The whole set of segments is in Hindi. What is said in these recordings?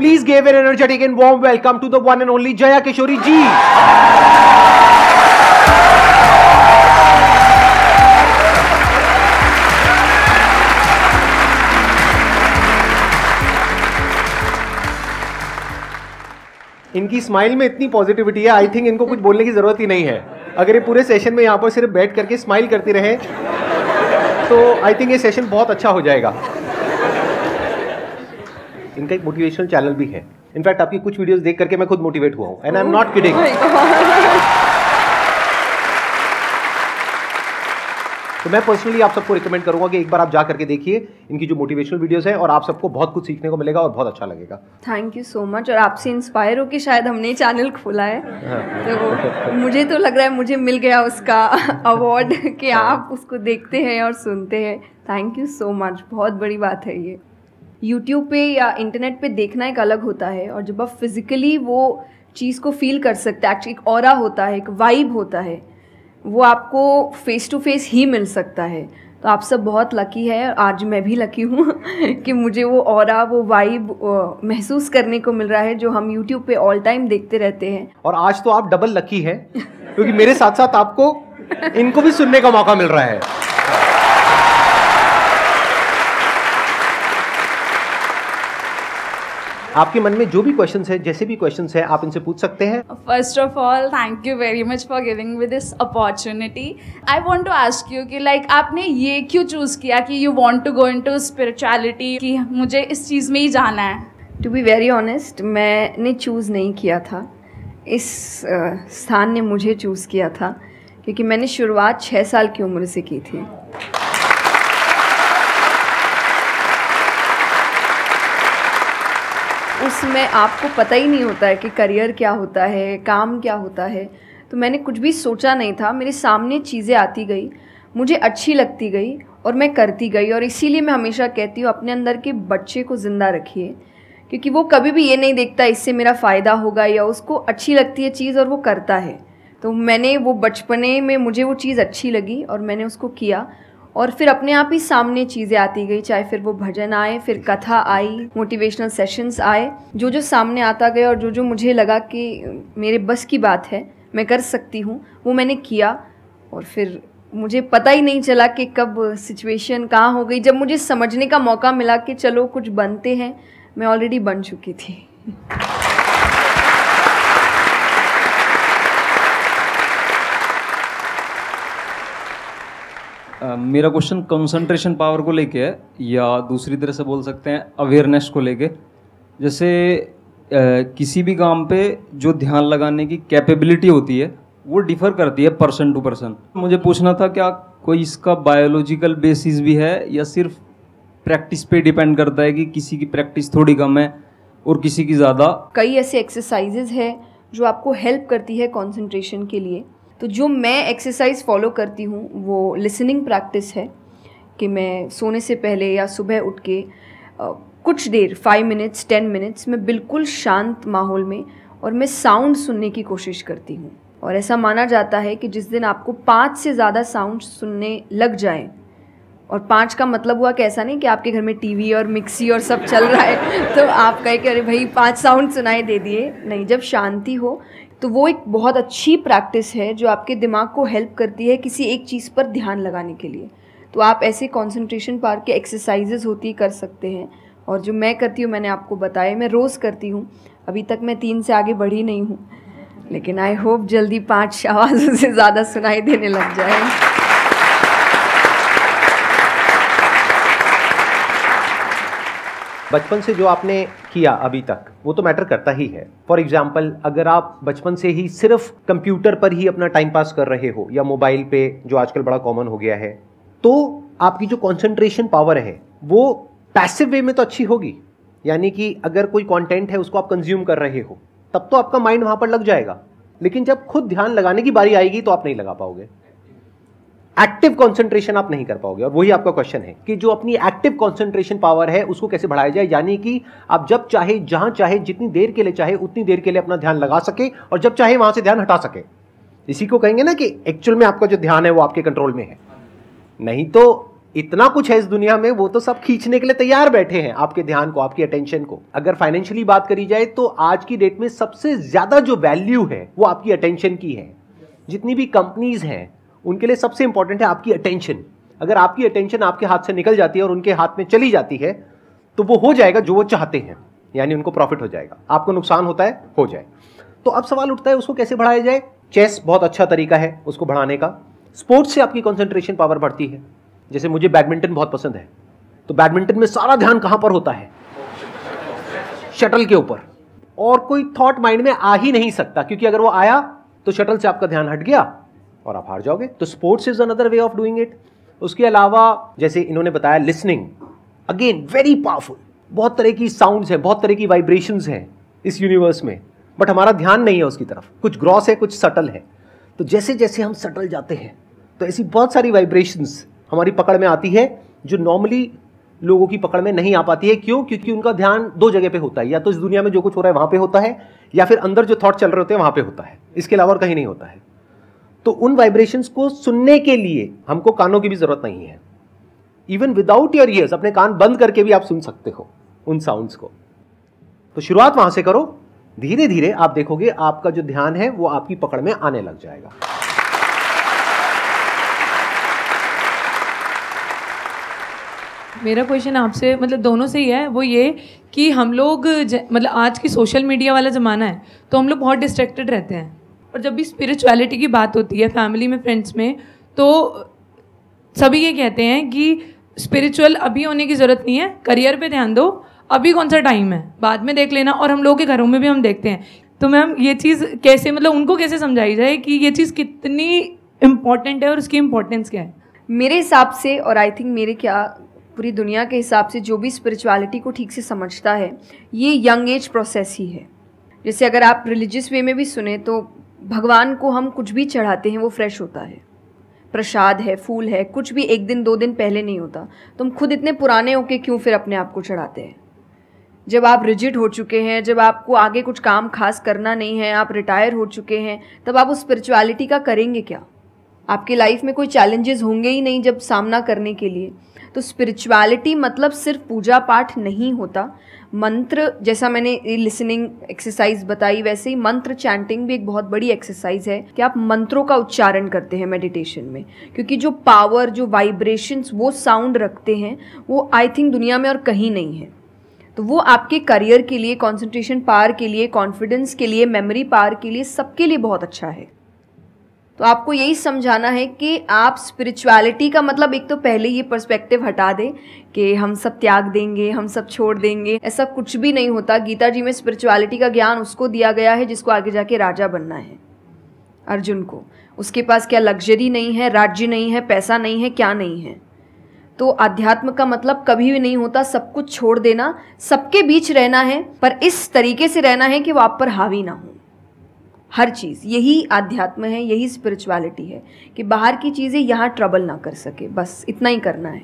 Please gave an energetic and warm welcome to the one and only Jaya Kishori ji इनकी स्माइल में इतनी पॉजिटिविटी है आई थिंक इनको कुछ बोलने की जरूरत ही नहीं है अगर ये पूरे सेशन में यहाँ पर सिर्फ बैठ करके स्माइल करती रहे तो आई थिंक ये सेशन बहुत अच्छा हो जाएगा इनका एक मोटिवेशनल चैनल भी है इनफैक्ट आपकी कुछ वीडियोस देख करके मैं खुद मोटिवेट हुआ हूँ and I am not kidding तो मैं पर्सनली आप सबको रिकमेंड करूंगा कि एक बार आप जा करके देखिए इनकी जो मोटिवेशनल वीडियोस हैं और आप सबको बहुत कुछ सीखने को मिलेगा और बहुत अच्छा लगेगा थैंक यू सो मच और आपसे इंस्पायर हो कि शायद हमने चैनल खोला है तो मुझे तो लग रहा है मुझे मिल गया उसका अवार्ड कि हाँ। आप उसको देखते हैं और सुनते हैं थैंक यू सो मच बहुत बड़ी बात है ये यूट्यूब पे या इंटरनेट पे देखना एक अलग होता है और जब आप फिज़िकली वो चीज़ को फील कर सकते हैं एक्चुअली एक और होता है एक वाइब होता है वो आपको फेस टू फेस ही मिल सकता है तो आप सब बहुत लकी है आज मैं भी लकी हूँ कि मुझे वो और वो वाइब महसूस करने को मिल रहा है जो हम यूट्यूब पे ऑल टाइम देखते रहते हैं और आज तो आप डबल लकी है क्योंकि मेरे साथ साथ आपको इनको भी सुनने का मौका मिल रहा है आपके मन में जो भी क्वेश्चन है जैसे भी क्वेश्चन है आप इनसे पूछ सकते हैं first of all thank you very much for giving with this opportunity I want to ask you कि लाइक आपने ये क्यों चूज किया कि you want to go into spirituality कि मुझे इस चीज़ में ही जाना है टू बी वेरी ऑनेस्ट मैंने चूज़ नहीं किया था इस स्थान ने मुझे चूज़ किया था क्योंकि मैंने शुरुआत छः साल की उम्र से की थी में आपको पता ही नहीं होता है कि करियर क्या होता है काम क्या होता है तो मैंने कुछ भी सोचा नहीं था मेरे सामने चीज़ें आती गई मुझे अच्छी लगती गई और मैं करती गई और इसीलिए मैं हमेशा कहती हूँ अपने अंदर के बच्चे को ज़िंदा रखिए क्योंकि वो कभी भी ये नहीं देखता इससे मेरा फ़ायदा होगा या उसको अच्छी लगती है चीज़ और वो करता है तो मैंने वो बचपने में मुझे वो चीज़ अच्छी लगी और मैंने उसको किया और फिर अपने आप ही सामने चीज़ें आती गई चाहे फिर वो भजन आए फिर कथा आई मोटिवेशनल सेशंस आए जो जो सामने आता गया और जो जो मुझे लगा कि मेरे बस की बात है मैं कर सकती हूँ वो मैंने किया और फिर मुझे पता ही नहीं चला कि कब सिचुएशन कहाँ हो गई जब मुझे समझने का मौका मिला कि चलो कुछ बनते हैं मैं ऑलरेडी बन चुकी थी मेरा क्वेश्चन कंसंट्रेशन पावर को लेके है या दूसरी तरह से बोल सकते हैं अवेयरनेस को लेके जैसे आ, किसी भी काम पे जो ध्यान लगाने की कैपेबिलिटी होती है वो डिफ़र करती है पर्सन टू पर्सन मुझे पूछना था क्या कोई इसका बायोलॉजिकल बेसिस भी है या सिर्फ प्रैक्टिस पे डिपेंड करता है कि किसी की प्रैक्टिस थोड़ी कम है और किसी की ज़्यादा कई ऐसे एक्सरसाइजेज है जो आपको हेल्प करती है कॉन्सेंट्रेशन के लिए तो जो मैं एक्सरसाइज फॉलो करती हूँ वो लिसनिंग प्रैक्टिस है कि मैं सोने से पहले या सुबह उठ के कुछ देर फाइव मिनट्स टेन मिनट्स मैं बिल्कुल शांत माहौल में और मैं साउंड सुनने की कोशिश करती हूँ और ऐसा माना जाता है कि जिस दिन आपको पाँच से ज़्यादा साउंड सुनने लग जाए और पाँच का मतलब हुआ कि ऐसा नहीं कि आपके घर में टीवी और मिक्सी और सब चल रहा है तो आप कहे कि अरे भाई पाँच साउंड सुनाई दे दिए नहीं जब शांति हो तो वो एक बहुत अच्छी प्रैक्टिस है जो आपके दिमाग को हेल्प करती है किसी एक चीज़ पर ध्यान लगाने के लिए तो आप ऐसे कॉन्सेंट्रेशन पार्क के एक्सरसाइजेज होती कर सकते हैं और जो मैं करती हूँ मैंने आपको बताया मैं रोज़ करती हूँ अभी तक मैं तीन से आगे बढ़ी नहीं हूँ लेकिन आई होप जल्दी पाँच आवाज़ों से ज़्यादा सुनाई देने लग जाए बचपन से जो आपने किया अभी तक वो तो मैटर करता ही है फॉर एग्जाम्पल अगर आप बचपन से ही सिर्फ कंप्यूटर पर ही अपना टाइम पास कर रहे हो या मोबाइल पे जो आजकल बड़ा कॉमन हो गया है तो आपकी जो कॉन्सेंट्रेशन पावर है वो पैसिव वे में तो अच्छी होगी यानी कि अगर कोई कॉन्टेंट है उसको आप कंज्यूम कर रहे हो तब तो आपका माइंड वहां पर लग जाएगा लेकिन जब खुद ध्यान लगाने की बारी आएगी तो आप नहीं लगा पाओगे एक्टिव कंसंट्रेशन आप नहीं कर पाओगे और वही आपका क्वेश्चन है कि जो अपनी एक्टिव कंसंट्रेशन पावर है उसको कैसे बढ़ाया जाए यानी कि आप जब चाहे जहां चाहे जितनी देर के लिए चाहे उतनी देर के लिए अपना ध्यान लगा सके और जब चाहे वहां से ध्यान हटा सके इसी को कहेंगे ना कि एक्चुअल में आपका जो ध्यान है वो आपके कंट्रोल में है नहीं तो इतना कुछ है इस दुनिया में वो तो सब खींचने के लिए तैयार बैठे हैं आपके ध्यान को आपकी अटेंशन को अगर फाइनेंशियली बात करी जाए तो आज की डेट में सबसे ज्यादा जो वैल्यू है वो आपकी अटेंशन की है जितनी भी कंपनीज हैं उनके लिए सबसे इंपॉर्टेंट है आपकी अटेंशन अगर आपकी अटेंशन आपके हाथ से निकल जाती है और उनके हाथ में चली जाती है तो वो हो जाएगा जो वो चाहते हैं यानी उनको प्रॉफिट हो जाएगा आपको नुकसान होता है हो जाए तो अब सवाल उठता है उसको कैसे बढ़ाया जाए चेस बहुत अच्छा तरीका है उसको बढ़ाने का स्पोर्ट्स से आपकी कॉन्सेंट्रेशन पावर बढ़ती है जैसे मुझे बैडमिंटन बहुत पसंद है तो बैडमिंटन में सारा ध्यान कहाँ पर होता है शटल के ऊपर और कोई थॉट माइंड में आ ही नहीं सकता क्योंकि अगर वो आया तो शटल से आपका ध्यान हट गया और आप हार जाओगे तो sports is another way of doing it उसके अलावा जैसे इन्होंने बताया लिसनिंग अगेन वेरी पावरफुल बहुत तरह की साउंड्स हैं बहुत तरह की वाइब्रेशंस हैं इस यूनिवर्स में बट हमारा ध्यान नहीं है उसकी तरफ कुछ ग्रॉस है कुछ सटल है तो जैसे जैसे हम सटल जाते हैं तो ऐसी बहुत सारी वाइब्रेशंस हमारी पकड़ में आती है जो नॉर्मली लोगों की पकड़ में नहीं आ पाती है क्यों क्योंकि उनका ध्यान दो जगह पे होता है या तो इस दुनिया में जो कुछ हो रहा है वहां पे होता है या फिर अंदर जो थॉट चल रहे होते हैं वहां पे होता है इसके अलावा और कहीं नहीं होता है तो उन वाइब्रेशंस को सुनने के लिए हमको कानों की भी जरूरत नहीं है इवन विदाउट योर ईयर्स अपने कान बंद करके भी आप सुन सकते हो उन साउंड्स को तो शुरुआत वहां से करो धीरे धीरे आप देखोगे आपका जो ध्यान है वो आपकी पकड़ में आने लग जाएगा मेरा क्वेश्चन आपसे मतलब दोनों से ही है वो ये कि हम लोग मतलब आज की सोशल मीडिया वाला ज़माना है तो हम लोग बहुत डिस्ट्रैक्टेड रहते हैं और जब भी स्पिरिचुअलिटी की बात होती है फैमिली में फ्रेंड्स में तो सभी ये कहते हैं कि स्पिरिचुअल अभी होने की ज़रूरत नहीं है करियर पे ध्यान दो अभी कौन सा टाइम है बाद में देख लेना और हम लोगों के घरों में भी हम देखते हैं तो मैम ये चीज़ कैसे मतलब उनको कैसे समझाई जाए कि ये चीज़ कितनी इम्पॉर्टेंट है और उसकी इम्पोर्टेंस क्या है मेरे हिसाब से और आई थिंक मेरे क्या पूरी दुनिया के हिसाब से जो भी स्पिरिचुअलिटी को ठीक से समझता है ये यंग एज प्रोसेस ही है जैसे अगर आप रिलीजियस वे में भी सुने तो भगवान को हम कुछ भी चढ़ाते हैं वो फ्रेश होता है प्रसाद है फूल है कुछ भी एक दिन दो दिन पहले नहीं होता तुम खुद इतने पुराने होके क्यों फिर अपने आप को चढ़ाते हैं जब आप रिजिड हो चुके हैं जब आपको आगे कुछ काम खास करना नहीं है आप रिटायर हो चुके हैं तब आप उस स्पिरिचुअलिटी का करेंगे क्या आपकी लाइफ में कोई चैलेंजेस होंगे ही नहीं जब सामना करने के लिए तो स्पिरिचुअलिटी मतलब सिर्फ पूजा पाठ नहीं होता मंत्र जैसा मैंने लिसनिंग एक्सरसाइज बताई वैसे ही मंत्र चैंटिंग भी एक बहुत बड़ी एक्सरसाइज है कि आप मंत्रों का उच्चारण करते हैं मेडिटेशन में क्योंकि जो पावर जो वाइब्रेशंस वो साउंड रखते हैं वो आई थिंक दुनिया में और कहीं नहीं है तो वो आपके करियर के लिए कंसंट्रेशन पार के लिए कॉन्फिडेंस के लिए मेमोरी पार के लिए सबके लिए बहुत अच्छा है तो आपको यही समझाना है कि आप स्पिरिचुअलिटी का मतलब एक तो पहले ये पर्सपेक्टिव हटा दें कि हम सब त्याग देंगे हम सब छोड़ देंगे ऐसा कुछ भी नहीं होता गीता जी में स्पिरिचुअलिटी का ज्ञान उसको दिया गया है जिसको आगे जाके राजा बनना है अर्जुन को उसके पास क्या लग्जरी नहीं है राज्य नहीं है पैसा नहीं है क्या नहीं है तो अध्यात्म का मतलब कभी भी नहीं होता सब कुछ छोड़ देना सबके बीच रहना है पर इस तरीके से रहना है कि वो आप पर हावी ना हो हर चीज़ यही आध्यात्म है यही स्पिरिचुअलिटी है कि बाहर की चीज़ें यहाँ ट्रबल ना कर सके बस इतना ही करना है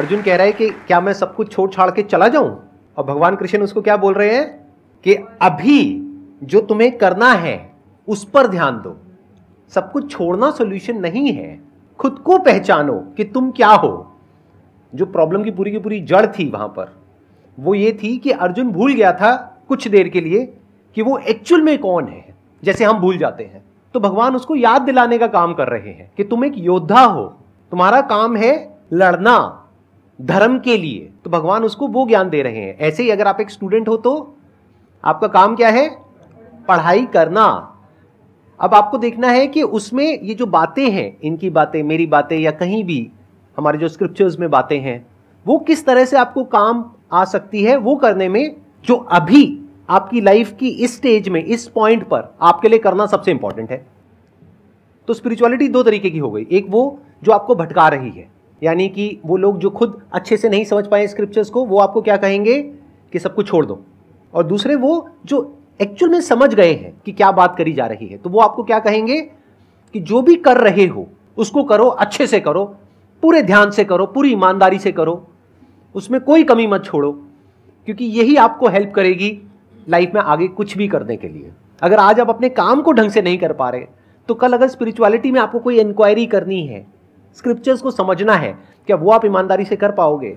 अर्जुन कह रहा है कि क्या मैं सब कुछ छोड़ छाड़ के चला जाऊं और भगवान कृष्ण उसको क्या बोल रहे हैं कि अभी जो तुम्हें करना है उस पर ध्यान दो सब कुछ छोड़ना सोल्यूशन नहीं है खुद को पहचानो कि तुम क्या हो जो प्रॉब्लम की पूरी की पूरी जड़ थी वहां पर वो ये थी कि अर्जुन भूल गया था कुछ देर के लिए कि वो एक्चुअल में कौन है जैसे हम भूल जाते हैं तो भगवान उसको याद दिलाने का काम कर रहे हैं कि तुम एक योद्धा हो तुम्हारा काम है लड़ना धर्म के लिए तो भगवान उसको वो ज्ञान दे रहे हैं ऐसे ही अगर आप एक स्टूडेंट हो तो आपका काम क्या है पढ़ाई करना अब आपको देखना है कि उसमें ये जो बातें हैं इनकी बातें मेरी बातें या कहीं भी हमारे जो स्क्रिप्चर्स में बातें हैं वो किस तरह से आपको काम आ सकती है वो करने में जो अभी आपकी लाइफ की इस स्टेज में इस पॉइंट पर आपके लिए करना सबसे इंपॉर्टेंट है तो स्पिरिचुअलिटी दो तरीके की हो गई एक वो जो आपको भटका रही है यानी कि वो लोग जो खुद अच्छे से नहीं समझ पाए स्क्रिप्चर्स को वो आपको क्या कहेंगे कि सब कुछ छोड़ दो और दूसरे वो जो एक्चुअल में समझ गए हैं कि क्या बात करी जा रही है तो वो आपको क्या कहेंगे कि जो भी कर रहे हो उसको करो अच्छे से करो पूरे ध्यान से करो पूरी ईमानदारी से करो उसमें कोई कमी मत छोड़ो क्योंकि यही आपको हेल्प करेगी लाइफ में आगे कुछ भी करने के लिए अगर आज आप अपने काम को ढंग से नहीं कर पा रहे तो कल अगर स्पिरिचुअलिटी में आपको कोई इंक्वायरी करनी है स्क्रिप्चर्स को समझना है क्या वो आप ईमानदारी से कर पाओगे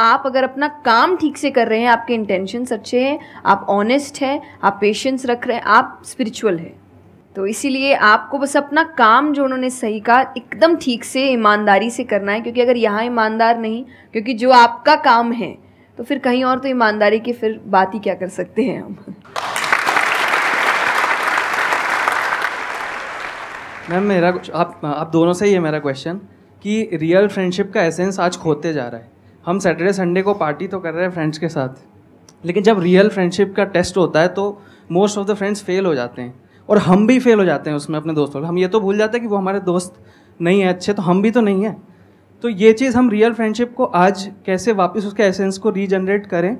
आप अगर अपना काम ठीक से कर रहे हैं आपके इंटेंशंस अच्छे हैं आप ऑनेस्ट हैं आप पेशेंस रख रहे हैं आप स्पिरिचुअल हैं तो इसीलिए आपको बस अपना काम जो उन्होंने सही कहा एकदम ठीक से ईमानदारी से करना है क्योंकि अगर यहाँ ईमानदार नहीं क्योंकि जो आपका काम है तो फिर कहीं और तो ईमानदारी की फिर बात ही क्या कर सकते हैं हम मैम मेरा आप आप दोनों से ही है मेरा क्वेश्चन कि रियल फ्रेंडशिप का एसेंस आज खोते जा रहा है हम सैटरडे संडे को पार्टी तो कर रहे हैं फ्रेंड्स के साथ लेकिन जब रियल फ्रेंडशिप का टेस्ट होता है तो most of the friends fail हो जाते हैं और हम भी फेल हो जाते हैं उसमें अपने दोस्तों हम ये तो भूल जाते हैं कि वो हमारे दोस्त नहीं है अच्छे तो हम भी तो नहीं हैं तो ये चीज़ हम रियल फ्रेंडशिप को आज कैसे वापस उसके एसेंस को रीजनरेट करें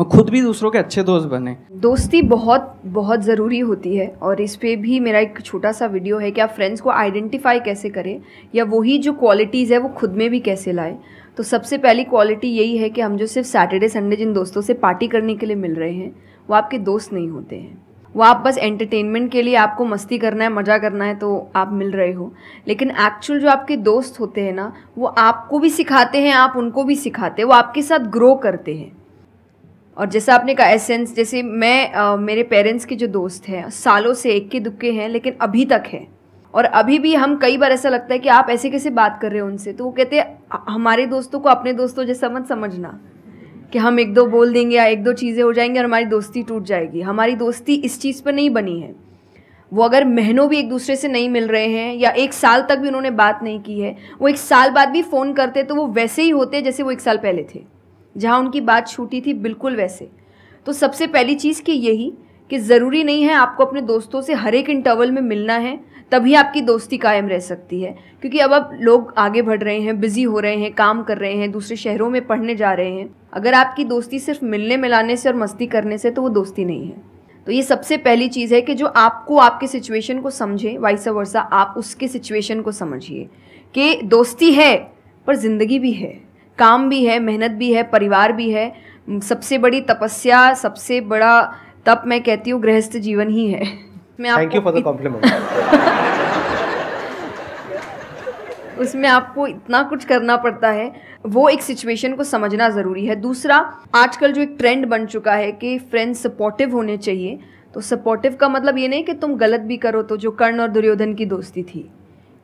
और खुद भी दूसरों के अच्छे दोस्त बने दोस्ती बहुत बहुत ज़रूरी होती है और इस पर भी मेरा एक छोटा सा वीडियो है कि आप फ्रेंड्स को आइडेंटिफाई कैसे करें या वही जो क्वालिटीज़ है वो खुद में भी कैसे लाएं तो सबसे पहली क्वालिटी यही है कि हम जो सिर्फ सैटरडे संडे जिन दोस्तों से पार्टी करने के लिए मिल रहे हैं वो आपके दोस्त नहीं होते हैं वो आप बस एंटरटेनमेंट के लिए आपको मस्ती करना है मज़ा करना है तो आप मिल रहे हो लेकिन एक्चुअल जो आपके दोस्त होते हैं ना वो आपको भी सिखाते हैं आप उनको भी सिखाते हैं वो आपके साथ ग्रो करते हैं और जैसा आपने कहा एसेंस जैसे मैं आ, मेरे पेरेंट्स के जो दोस्त हैं सालों से एक के दुक्के हैं लेकिन अभी तक है और अभी भी हम कई बार ऐसा लगता है कि आप ऐसे कैसे बात कर रहे हो उनसे तो वो कहते हैं हमारे दोस्तों को अपने दोस्तों जैसा मत समझना कि हम एक दो बोल देंगे या एक दो चीज़ें हो जाएंगी और हमारी दोस्ती टूट जाएगी हमारी दोस्ती इस चीज़ पर नहीं बनी है वो अगर महीनों भी एक दूसरे से नहीं मिल रहे हैं या एक साल तक भी उन्होंने बात नहीं की है वो एक साल बाद भी फ़ोन करते तो वो वैसे ही होते जैसे वो एक साल पहले थे जहाँ उनकी बात छूटी थी बिल्कुल वैसे तो सबसे पहली चीज़ कि यही कि ज़रूरी नहीं है आपको अपने दोस्तों से हर एक इंटरवल में मिलना है तभी आपकी दोस्ती कायम रह सकती है क्योंकि अब अब लोग आगे बढ़ रहे हैं बिजी हो रहे हैं काम कर रहे हैं दूसरे शहरों में पढ़ने जा रहे हैं अगर आपकी दोस्ती सिर्फ मिलने मिलाने से और मस्ती करने से तो वो दोस्ती नहीं है तो ये सबसे पहली चीज़ है कि जो आपको आपके सिचुएशन को समझे वाइस वर्सा आप उसके सिचुएशन को समझिए कि दोस्ती है पर ज़िंदगी भी है काम भी है मेहनत भी है परिवार भी है सबसे बड़ी तपस्या सबसे बड़ा तप मैं कहती हूँ गृहस्थ जीवन ही है मैं आपको thank you for the compliment उसमें आपको इतना कुछ करना पड़ता है वो एक सिचुएशन को समझना ज़रूरी है दूसरा आजकल जो एक ट्रेंड बन चुका है कि फ्रेंड्स सपोर्टिव होने चाहिए तो सपोर्टिव का मतलब ये नहीं कि तुम गलत भी करो तो जो कर्ण और दुर्योधन की दोस्ती थी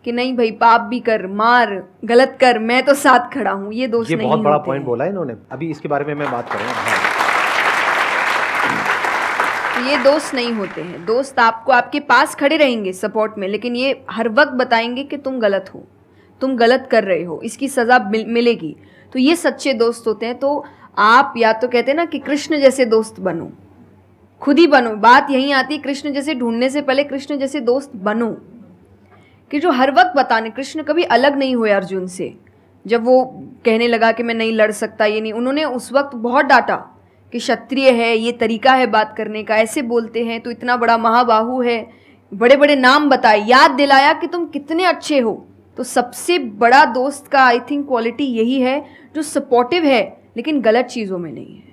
कि नहीं भाई पाप भी कर मार गलत कर मैं तो साथ खड़ा हूँ ये दोस्त ये नहीं बहुत बड़ा पॉइंट बोला इन्होंने अभी इसके बारे में मैं बात करूँगा तो ये दोस्त नहीं होते हैं दोस्त आपको आपके पास खड़े रहेंगे सपोर्ट में लेकिन ये हर वक्त बताएंगे कि तुम गलत हो तुम गलत कर रहे हो इसकी सज़ा मिल, मिलेगी तो ये सच्चे दोस्त होते हैं तो आप या तो कहते हैं ना कि कृष्ण जैसे दोस्त बनो खुद ही बनो बात यहीं आती है कृष्ण जैसे ढूंढने से पहले कृष्ण जैसे दोस्त बनो कि जो हर वक्त बताने कृष्ण कभी अलग नहीं हुए अर्जुन से जब वो कहने लगा कि मैं नहीं लड़ सकता ये नहीं उन्होंने उस वक्त बहुत डांटा कि क्षत्रिय है ये तरीका है बात करने का ऐसे बोलते हैं तो इतना बड़ा महाबाहु है बड़े बड़े नाम बताए याद दिलाया कि तुम कितने अच्छे हो तो सबसे बड़ा दोस्त का आई थिंक क्वालिटी यही है जो सपोर्टिव है लेकिन गलत चीज़ों में नहीं है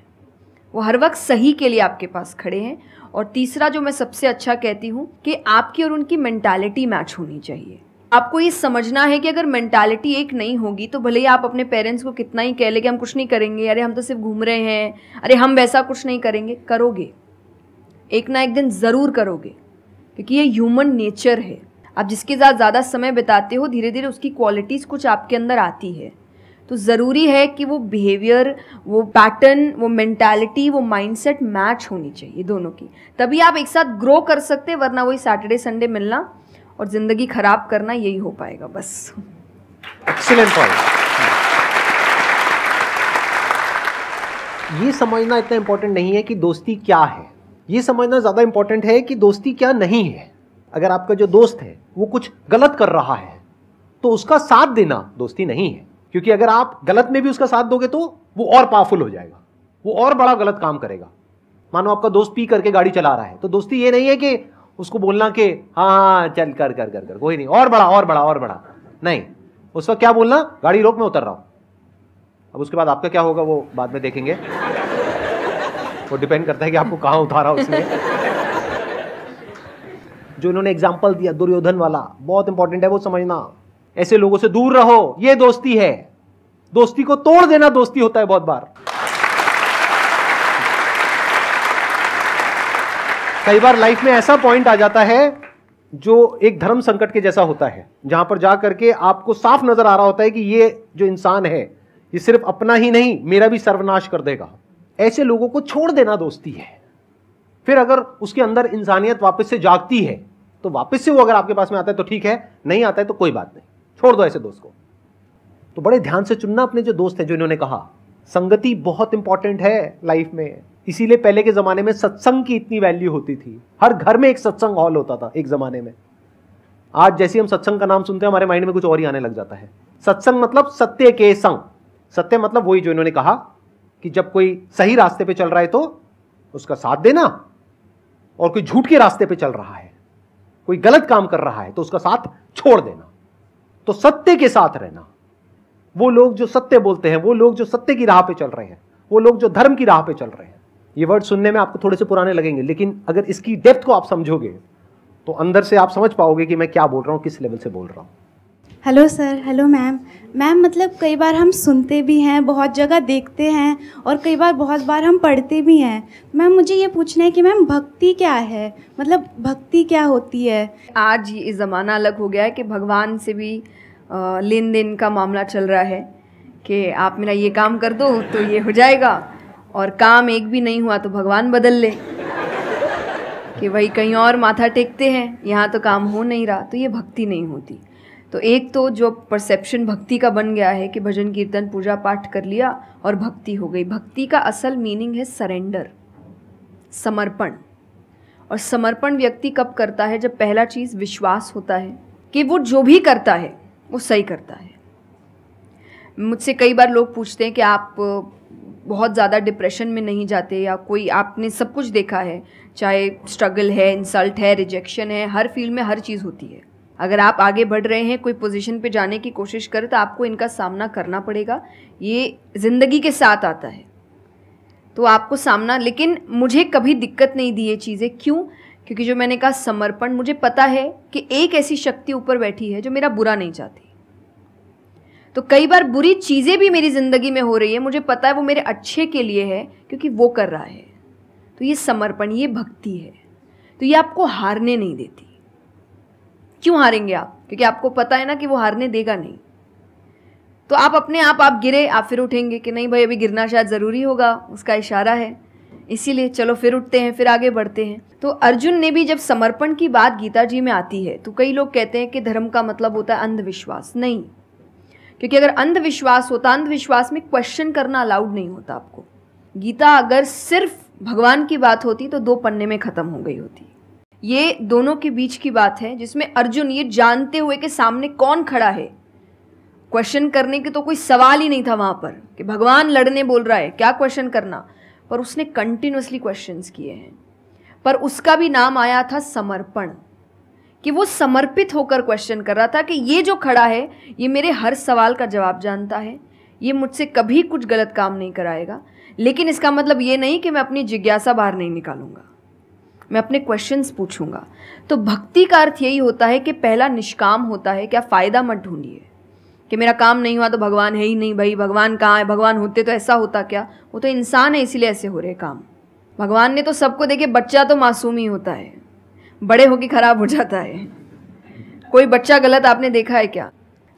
वो हर वक्त सही के लिए आपके पास खड़े हैं और तीसरा जो मैं सबसे अच्छा कहती हूँ कि आपकी और उनकी मैंटालिटी मैच होनी चाहिए आपको ये समझना है कि अगर मेंटालिटी एक नहीं होगी तो भले ही आप अपने पेरेंट्स को कितना ही कह ले कि हम कुछ नहीं करेंगे अरे हम तो सिर्फ घूम रहे हैं अरे हम वैसा कुछ नहीं करेंगे करोगे एक ना एक दिन ज़रूर करोगे क्योंकि ये ह्यूमन नेचर है आप जिसके साथ ज़्यादा समय बिताते हो धीरे धीरे उसकी क्वालिटीज़ कुछ आपके अंदर आती है तो ज़रूरी है कि वो बिहेवियर वो पैटर्न वो मैंटेलिटी वो माइंडसेट मैच होनी चाहिए दोनों की तभी आप एक साथ ग्रो कर सकते वरना वही सैटरडे संडे मिलना और ज़िंदगी ख़राब करना यही हो पाएगा बस एक्सीलेंट पॉइंट ये समझना इतना इम्पोर्टेंट नहीं है कि दोस्ती क्या है ये समझना ज़्यादा इम्पोर्टेंट है कि दोस्ती क्या नहीं है अगर आपका जो दोस्त है वो कुछ गलत कर रहा है तो उसका साथ देना दोस्ती नहीं है क्योंकि अगर आप गलत में भी उसका साथ दोगे तो वो और पावरफुल हो जाएगा वो और बड़ा गलत काम करेगा मानो आपका दोस्त पी करके गाड़ी चला रहा है तो दोस्ती ये नहीं है कि उसको बोलना कि हाँ, हाँ हाँ चल कर कर कर कर कोई नहीं और बड़ा और बड़ा और बड़ा नहीं उस वक्त क्या बोलना गाड़ी रोक में उतर रहा हूं अब उसके बाद आपका क्या होगा वो बाद में देखेंगे वो डिपेंड करता है कि आपको कहाँ उतारा उसने जो इन्होंने एग्जाम्पल दिया दुर्योधन वाला बहुत इंपॉर्टेंट है वो समझना ऐसे लोगों से दूर रहो ये दोस्ती है दोस्ती को तोड़ देना दोस्ती होता है बहुत बार कई बार लाइफ में ऐसा पॉइंट आ जाता है जो एक धर्म संकट के जैसा होता है जहां पर जाकर के आपको साफ नजर आ रहा होता है कि ये जो इंसान है ये सिर्फ अपना ही नहीं मेरा भी सर्वनाश कर देगा ऐसे लोगों को छोड़ देना दोस्ती है फिर अगर उसके अंदर इंसानियत वापस से जागती है तो वापस से वो अगर आपके पास में आता है तो ठीक है नहीं आता है तो कोई बात नहीं छोड़ दो ऐसे दोस्त को तो बड़े ध्यान से चुनना अपने जो दोस्त हैं जो इन्होंने कहा संगति बहुत इंपॉर्टेंट है लाइफ में इसीलिए पहले के ज़माने में सत्संग की इतनी वैल्यू होती थी हर घर में एक सत्संग हॉल होता था एक ज़माने में आज जैसे हम सत्संग का नाम सुनते हैं हमारे माइंड में कुछ और ही आने लग जाता है सत्संग मतलब सत्य के संग सत्य मतलब वही जो इन्होंने कहा कि जब कोई सही रास्ते पे चल रहा है तो उसका साथ देना और कोई झूठ के रास्ते पे चल रहा है कोई गलत काम कर रहा है तो उसका साथ छोड़ देना तो सत्य के साथ रहना वो लोग जो सत्य बोलते हैं वो लोग जो सत्य की राह पे चल रहे हैं वो लोग जो धर्म की राह पे चल रहे हैं ये वर्ड सुनने में आपको थोड़े से पुराने लगेंगे लेकिन अगर इसकी डेप्थ को आप समझोगे तो अंदर से आप समझ पाओगे कि मैं क्या बोल रहा हूँ किस लेवल से बोल रहा हूँ hello sir hello ma'am ma'am मतलब कई बार हम सुनते भी हैं बहुत जगह देखते हैं और कई बार बहुत बार हम पढ़ते भी हैं मैम मुझे ये पूछना है कि मैम भक्ति क्या है मतलब भक्ति क्या होती है आज ये ज़माना अलग हो गया है कि भगवान से भी लेन देन का मामला चल रहा है कि आप मेरा ये काम कर दो तो ये हो जाएगा और काम एक भी नहीं हुआ तो भगवान बदल ले कि भाई कहीं और माथा टेकते हैं यहाँ तो काम हो नहीं रहा तो ये भक्ति नहीं होती तो एक तो जो परसेप्शन भक्ति का बन गया है कि भजन कीर्तन पूजा पाठ कर लिया और भक्ति हो गई भक्ति का असल मीनिंग है सरेंडर समर्पण और समर्पण व्यक्ति कब करता है जब पहला चीज़ विश्वास होता है कि वो जो भी करता है वो सही करता है मुझसे कई बार लोग पूछते हैं कि आप बहुत ज़्यादा डिप्रेशन में नहीं जाते या कोई आपने सब कुछ देखा है चाहे स्ट्रगल है इंसल्ट है रिजेक्शन है हर फील्ड में हर चीज़ होती है अगर आप आगे बढ़ रहे हैं कोई पोजीशन पे जाने की कोशिश करें तो आपको इनका सामना करना पड़ेगा ये ज़िंदगी के साथ आता है तो आपको सामना लेकिन मुझे कभी दिक्कत नहीं दी ये चीज़ें क्यों क्योंकि जो मैंने कहा समर्पण मुझे पता है कि एक ऐसी शक्ति ऊपर बैठी है जो मेरा बुरा नहीं चाहती तो कई बार बुरी चीज़ें भी मेरी ज़िंदगी में हो रही है मुझे पता है वो मेरे अच्छे के लिए है क्योंकि वो कर रहा है तो ये समर्पण ये भक्ति है तो ये आपको हारने नहीं देती क्यों हारेंगे आप क्योंकि आपको पता है ना कि वो हारने देगा नहीं तो आप अपने आप आप गिरे आप फिर उठेंगे कि नहीं भाई अभी गिरना शायद ज़रूरी होगा उसका इशारा है इसीलिए चलो फिर उठते हैं फिर आगे बढ़ते हैं तो अर्जुन ने भी जब समर्पण की बात गीता जी में आती है तो कई लोग कहते हैं कि धर्म का मतलब होता है अंधविश्वास नहीं क्योंकि अगर अंधविश्वास होता अंधविश्वास में क्वेश्चन करना अलाउड नहीं होता आपको गीता अगर सिर्फ भगवान की बात होती तो दो पन्ने में ख़त्म हो गई होती ये दोनों के बीच की बात है जिसमें अर्जुन ये जानते हुए कि सामने कौन खड़ा है क्वेश्चन करने के तो कोई सवाल ही नहीं था वहां पर कि भगवान लड़ने बोल रहा है क्या क्वेश्चन करना पर उसने कंटिन्यूसली क्वेश्चंस किए हैं पर उसका भी नाम आया था समर्पण कि वो समर्पित होकर क्वेश्चन कर रहा था कि ये जो खड़ा है ये मेरे हर सवाल का जवाब जानता है ये मुझसे कभी कुछ गलत काम नहीं कराएगा लेकिन इसका मतलब ये नहीं कि मैं अपनी जिज्ञासा बाहर नहीं निकालूंगा मैं अपने क्वेश्चंस पूछूंगा तो भक्ति का अर्थ यही होता है कि पहला निष्काम होता है क्या फ़ायदा मत ढूंढिए कि मेरा काम नहीं हुआ तो भगवान है ही नहीं भाई भगवान कहाँ है भगवान होते तो ऐसा होता क्या वो तो इंसान है इसीलिए ऐसे हो रहे काम भगवान ने तो सबको देखे बच्चा तो मासूम ही होता है बड़े होके ख़राब हो जाता है कोई बच्चा गलत आपने देखा है क्या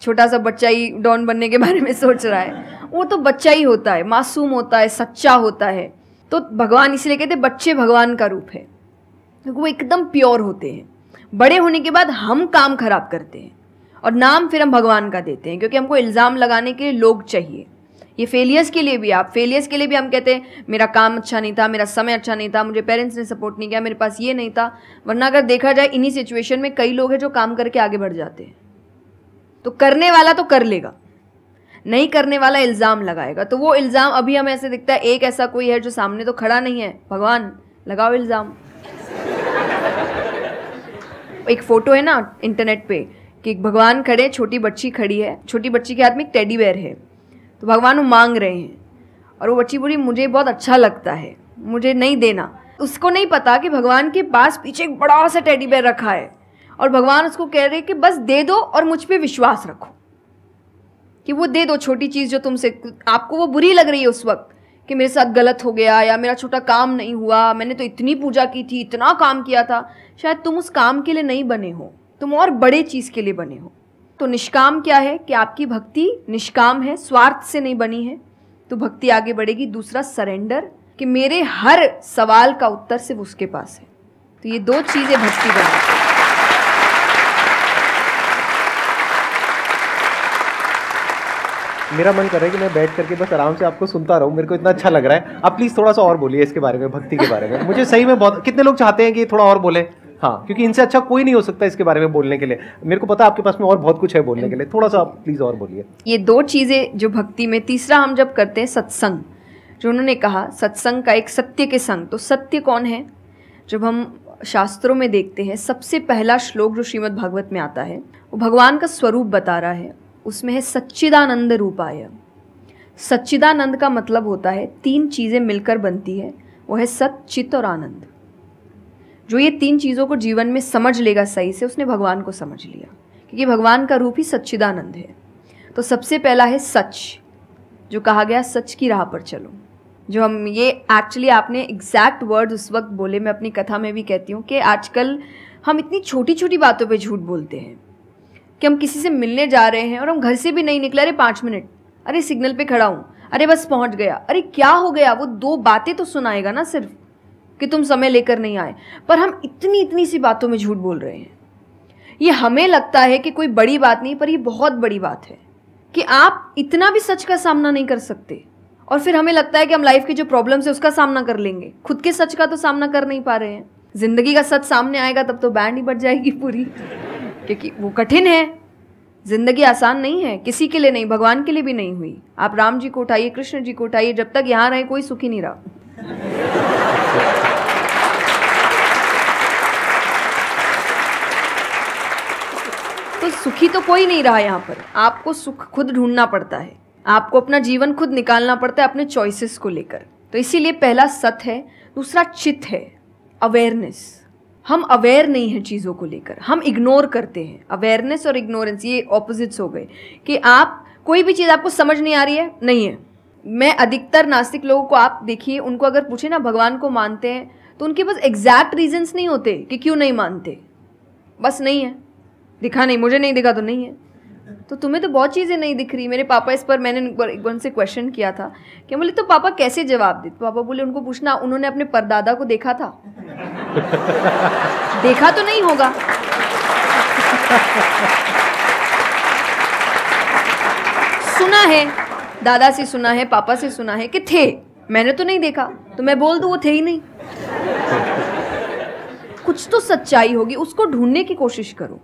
छोटा सा बच्चा ही डॉन बनने के बारे में सोच रहा है वो तो बच्चा ही होता है मासूम होता है सच्चा होता है तो भगवान इसलिए कहते बच्चे भगवान का रूप है क्योंकि तो वो एकदम प्योर होते हैं बड़े होने के बाद हम काम खराब करते हैं और नाम फिर हम भगवान का देते हैं क्योंकि हमको इल्ज़ाम लगाने के लिए लोग चाहिए ये फेलियर्स के लिए भी आप फेलियर्स के लिए भी हम कहते हैं मेरा काम अच्छा नहीं था मेरा समय अच्छा नहीं था मुझे पेरेंट्स ने सपोर्ट नहीं किया मेरे पास ये नहीं था वरना अगर देखा जाए इन्हीं सिचुएशन में कई लोग हैं जो काम करके आगे बढ़ जाते हैं तो करने वाला तो कर लेगा नहीं करने वाला इल्ज़ाम लगाएगा तो वो इल्ज़ाम अभी हमें ऐसे दिखता है एक ऐसा कोई है जो सामने तो खड़ा नहीं है भगवान लगाओ इल्ज़ाम एक फ़ोटो है ना इंटरनेट पे कि भगवान खड़े छोटी बच्ची खड़ी है छोटी बच्ची के हाथ में एक टेडी बेयर है तो भगवान वो मांग रहे हैं और वो बच्ची बोली मुझे बहुत अच्छा लगता है मुझे नहीं देना उसको नहीं पता कि भगवान के पास पीछे एक बड़ा सा टेडी बेयर रखा है और भगवान उसको कह रहे कि बस दे दो और मुझ पर विश्वास रखो कि वो दे दो छोटी चीज़ जो तुमसे आपको वो बुरी लग रही है उस वक्त कि मेरे साथ गलत हो गया या मेरा छोटा काम नहीं हुआ मैंने तो इतनी पूजा की थी इतना काम किया था शायद तुम उस काम के लिए नहीं बने हो तुम और बड़े चीज़ के लिए बने हो तो निष्काम क्या है कि आपकी भक्ति निष्काम है स्वार्थ से नहीं बनी है तो भक्ति आगे बढ़ेगी दूसरा सरेंडर कि मेरे हर सवाल का उत्तर सिर्फ उसके पास है तो ये दो चीज़ें भक्ति बना मेरा मन कर रहा है कि मैं बैठ करके बस आराम से आपको सुनता रहूं मेरे को इतना अच्छा लग रहा है आप प्लीज़ थोड़ा सा और बोलिए इसके बारे में भक्ति के बारे में मुझे सही में बहुत कितने लोग चाहते हैं कि थोड़ा और बोले हाँ क्योंकि इनसे अच्छा कोई नहीं हो सकता इसके बारे में बोलने के लिए मेरे को पता आपके पास में और बहुत कुछ है बोलने के लिए थोड़ा सा आप प्लीज़ और बोलिए ये दो चीज़ें जो भक्ति में तीसरा हम जब करते हैं सत्संग जो उन्होंने कहा सत्संग का एक सत्य के संग तो सत्य कौन है जब हम शास्त्रों में देखते हैं सबसे पहला श्लोक जो श्रीमद् भागवत में आता है वो भगवान का स्वरूप बता रहा है उसमें है सच्चिदानंद रूपाय सच्चिदानंद का मतलब होता है तीन चीज़ें मिलकर बनती है वो है सत चित्त और आनंद जो ये तीन चीज़ों को जीवन में समझ लेगा सही से उसने भगवान को समझ लिया क्योंकि भगवान का रूप ही सच्चिदानंद है तो सबसे पहला है सच जो कहा गया सच की राह पर चलो जो हम ये एक्चुअली आपने एग्जैक्ट वर्ड उस वक्त बोले मैं अपनी कथा में भी कहती हूँ कि आजकल हम इतनी छोटी छोटी बातों पे झूठ बोलते हैं कि हम किसी से मिलने जा रहे हैं और हम घर से भी नहीं निकले अरे पाँच मिनट अरे सिग्नल पे खड़ा हूँ अरे बस पहुँच गया अरे क्या हो गया वो दो बातें तो सुनाएगा ना सिर्फ कि तुम समय लेकर नहीं आए पर हम इतनी इतनी सी बातों में झूठ बोल रहे हैं ये हमें लगता है कि कोई बड़ी बात नहीं पर ये बहुत बड़ी बात है कि आप इतना भी सच का सामना नहीं कर सकते और फिर हमें लगता है कि हम लाइफ की जो प्रॉब्लम्स है उसका सामना कर लेंगे खुद के सच का तो सामना कर नहीं पा रहे हैं जिंदगी का सच सामने आएगा तब तो बैंड ही बढ़ जाएगी पूरी क्योंकि वो कठिन है जिंदगी आसान नहीं है किसी के लिए नहीं भगवान के लिए भी नहीं हुई आप राम जी को उठाइए कृष्ण जी को उठाइए जब तक यहाँ रहे कोई सुखी नहीं रहा सुखी तो कोई नहीं रहा यहाँ पर आपको सुख खुद ढूंढना पड़ता है आपको अपना जीवन खुद निकालना पड़ता है अपने चॉइसेस को लेकर तो इसीलिए पहला सत है दूसरा चित है अवेयरनेस हम अवेयर नहीं हैं चीज़ों को लेकर हम इग्नोर करते हैं अवेयरनेस और इग्नोरेंस ये ऑपोजिट्स हो गए कि आप कोई भी चीज़ आपको समझ नहीं आ रही है नहीं है मैं अधिकतर नास्तिक लोगों को आप देखिए उनको अगर पूछे ना भगवान को मानते हैं तो उनके पास एग्जैक्ट रीजन्स नहीं होते कि क्यों नहीं मानते बस नहीं है दिखा नहीं मुझे नहीं दिखा तो नहीं है तो तुम्हें तो बहुत चीज़ें नहीं दिख रही मेरे पापा इस पर मैंने एक बार उनसे क्वेश्चन किया था कि बोले तो पापा कैसे जवाब दे तो पापा बोले उनको पूछना उन्होंने अपने परदादा को देखा था देखा तो नहीं होगा सुना है दादा से सुना है पापा से सुना है कि थे मैंने तो नहीं देखा तो मैं बोल दूँ वो थे ही नहीं कुछ तो सच्चाई होगी उसको ढूंढने की कोशिश करो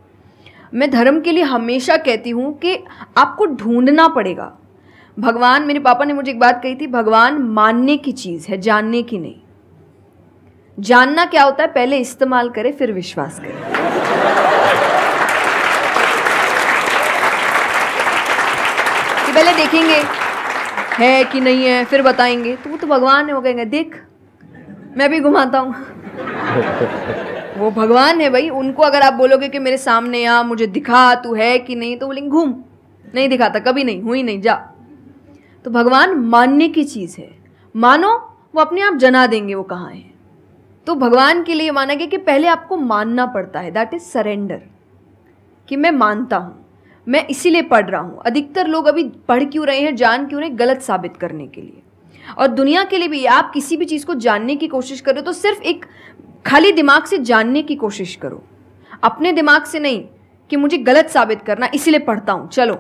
मैं धर्म के लिए हमेशा कहती हूँ कि आपको ढूंढना पड़ेगा भगवान मेरे पापा ने मुझे एक बात कही थी भगवान मानने की चीज़ है जानने की नहीं जानना क्या होता है पहले इस्तेमाल करें फिर विश्वास करें कि पहले देखेंगे है कि नहीं है फिर बताएंगे तो वो तो भगवान है वो कहेंगे देख मैं भी घुमाता हूँ वो भगवान है भाई उनको अगर आप बोलोगे कि मेरे सामने आ मुझे दिखा तू है कि नहीं तो बोलेंगे घूम नहीं दिखाता कभी नहीं हुई नहीं जा तो भगवान मानने की चीज़ है मानो वो अपने आप जना देंगे वो कहाँ है तो भगवान के लिए माना गया कि पहले आपको मानना पड़ता है दैट इज़ सरेंडर कि मैं मानता हूँ मैं इसीलिए पढ़ रहा हूँ अधिकतर लोग अभी पढ़ क्यों रहे हैं जान क्यों रहे हैं गलत साबित करने के लिए और दुनिया के लिए भी आप किसी भी चीज़ को जानने की कोशिश कर रहे हो तो सिर्फ एक खाली दिमाग से जानने की कोशिश करो अपने दिमाग से नहीं कि मुझे गलत साबित करना इसीलिए पढ़ता हूँ चलो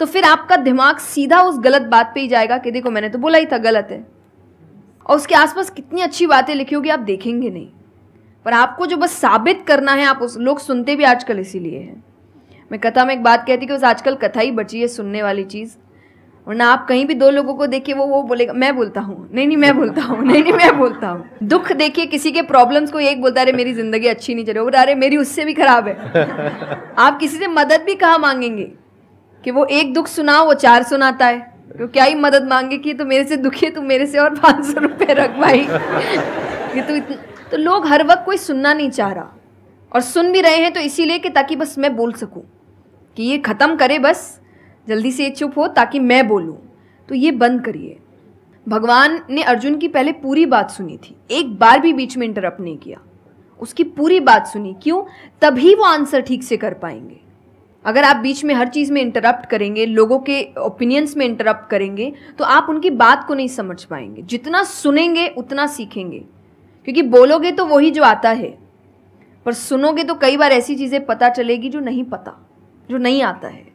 तो फिर आपका दिमाग सीधा उस गलत बात पे ही जाएगा कि देखो मैंने तो बोला ही था गलत है और उसके आसपास कितनी अच्छी बातें लिखी होगी आप देखेंगे नहीं पर आपको जो बस साबित करना है आप उस लोग सुनते भी आजकल इसीलिए हैं मैं कथा में एक बात कहती कि उस आजकल कथा ही बची है सुनने वाली चीज़ वरना आप कहीं भी दो लोगों को देखिए वो वो बोलेगा मैं बोलता हूँ नहीं नहीं मैं बोलता हूँ नहीं नहीं मैं बोलता हूँ दुख देखिए किसी के प्रॉब्लम्स को एक बोलता अरे मेरी ज़िंदगी अच्छी नहीं चल रही अरे मेरी उससे भी ख़राब है आप किसी से मदद भी कहाँ मांगेंगे कि वो एक दुख सुनाओ वो चार सुनाता है तो क्या ही मदद मांगे कि तो मेरे से दुखी तू मेरे से और पाँच सौ रुपये रख भाई ये तो तो लोग हर वक्त कोई सुनना नहीं चाह रहा और सुन भी रहे हैं तो इसीलिए कि ताकि बस मैं बोल सकूं कि ये ख़त्म करे बस जल्दी से चुप हो ताकि मैं बोलूँ तो ये बंद करिए भगवान ने अर्जुन की पहले पूरी बात सुनी थी एक बार भी बीच में इंटरप्ट नहीं किया उसकी पूरी बात सुनी क्यों तभी वो आंसर ठीक से कर पाएंगे अगर आप बीच में हर चीज़ में इंटरप्ट करेंगे लोगों के ओपिनियंस में इंटरप्ट करेंगे तो आप उनकी बात को नहीं समझ पाएंगे जितना सुनेंगे उतना सीखेंगे क्योंकि बोलोगे तो वही जो आता है पर सुनोगे तो कई बार ऐसी चीज़ें पता चलेगी जो नहीं पता जो नहीं आता है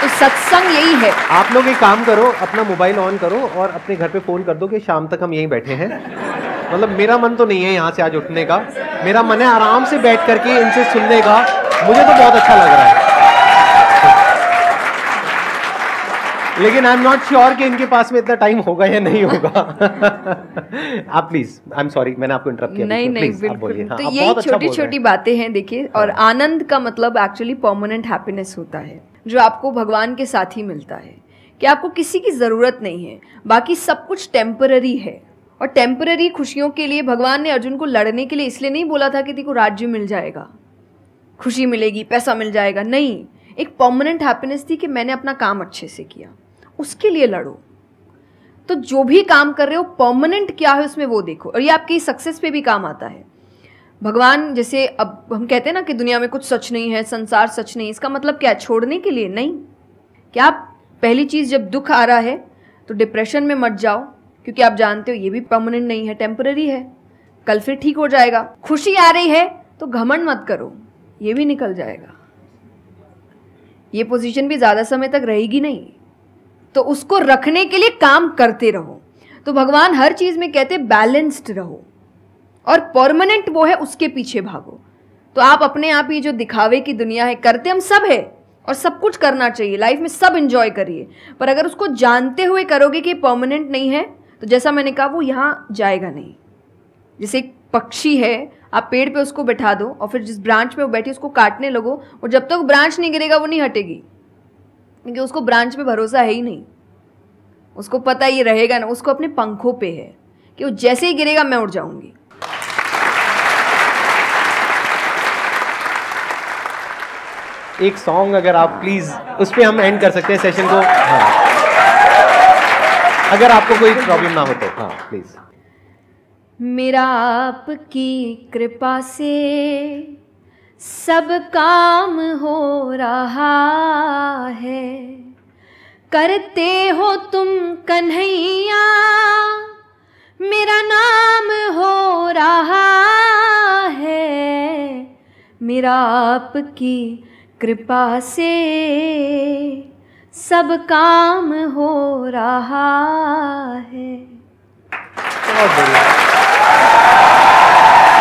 तो सत्संग यही है आप लोग एक काम करो अपना मोबाइल ऑन करो और अपने घर पे फोन कर दो कि शाम तक हम यहीं बैठे हैं मतलब मेरा मन तो नहीं है यहाँ से आज उठने का मेरा मन है आराम से बैठ करके इनसे सुनने का मुझे तो बहुत अच्छा लग रहा है लेकिन आई एम नॉट श्योर कि इनके पास में इतना टाइम होगा या नहीं होगा आप प्लीज आई एम सॉरी मैंने आपको इंटरप्ट किया नहीं नहीं बिल्कुल हाँ, तो यही अच्छा छोटी छोटी बातें हैं देखिए और हाँ। आनंद का मतलब एक्चुअली परमानेंट हैप्पीनेस होता है जो आपको भगवान के साथ ही मिलता है कि आपको किसी की ज़रूरत नहीं है बाकी सब कुछ टेम्पररी है और टेम्पररी खुशियों के लिए भगवान ने अर्जुन को लड़ने के लिए इसलिए नहीं बोला था कि तेको राज्य मिल जाएगा खुशी मिलेगी पैसा मिल जाएगा नहीं एक पर्मानेंट हैप्पीनेस थी कि मैंने अपना काम अच्छे से किया उसके लिए लड़ो तो जो भी काम कर रहे हो परमानेंट क्या है उसमें वो देखो और ये आपकी सक्सेस पे भी काम आता है भगवान जैसे अब हम कहते हैं ना कि दुनिया में कुछ सच नहीं है संसार सच नहीं इसका मतलब क्या है छोड़ने के लिए नहीं क्या पहली चीज़ जब दुख आ रहा है तो डिप्रेशन में मत जाओ क्योंकि आप जानते हो ये भी परमानेंट नहीं है टेम्पररी है कल फिर ठीक हो जाएगा खुशी आ रही है तो घमंड मत करो ये भी निकल जाएगा ये पोजीशन भी ज़्यादा समय तक रहेगी नहीं तो उसको रखने के लिए काम करते रहो तो भगवान हर चीज़ में कहते बैलेंस्ड रहो और परमानेंट वो है उसके पीछे भागो तो आप अपने आप ही जो दिखावे की दुनिया है करते हम सब है और सब कुछ करना चाहिए लाइफ में सब इंजॉय करिए पर अगर उसको जानते हुए करोगे कि परमानेंट नहीं है तो जैसा मैंने कहा वो यहाँ जाएगा नहीं जैसे एक पक्षी है आप पेड़ पे उसको बैठा दो और फिर जिस ब्रांच पे वो बैठी उसको काटने लगो और जब तक तो ब्रांच नहीं गिरेगा वो नहीं हटेगी क्योंकि उसको ब्रांच पे भरोसा है ही नहीं उसको पता ये रहेगा ना उसको अपने पंखों पे है कि वो जैसे ही गिरेगा मैं उड़ जाऊँगी एक सॉन्ग अगर आप प्लीज़ उस पर हम एंड कर सकते हैं सेशन को हाँ अगर आपको कोई प्रॉब्लम ना हो तो हाँ प्लीज़ मेरा आपकी कृपा से सब काम हो रहा है करते हो तुम कन्हैया मेरा नाम हो रहा है मेरा आपकी कृपा से सब काम हो रहा है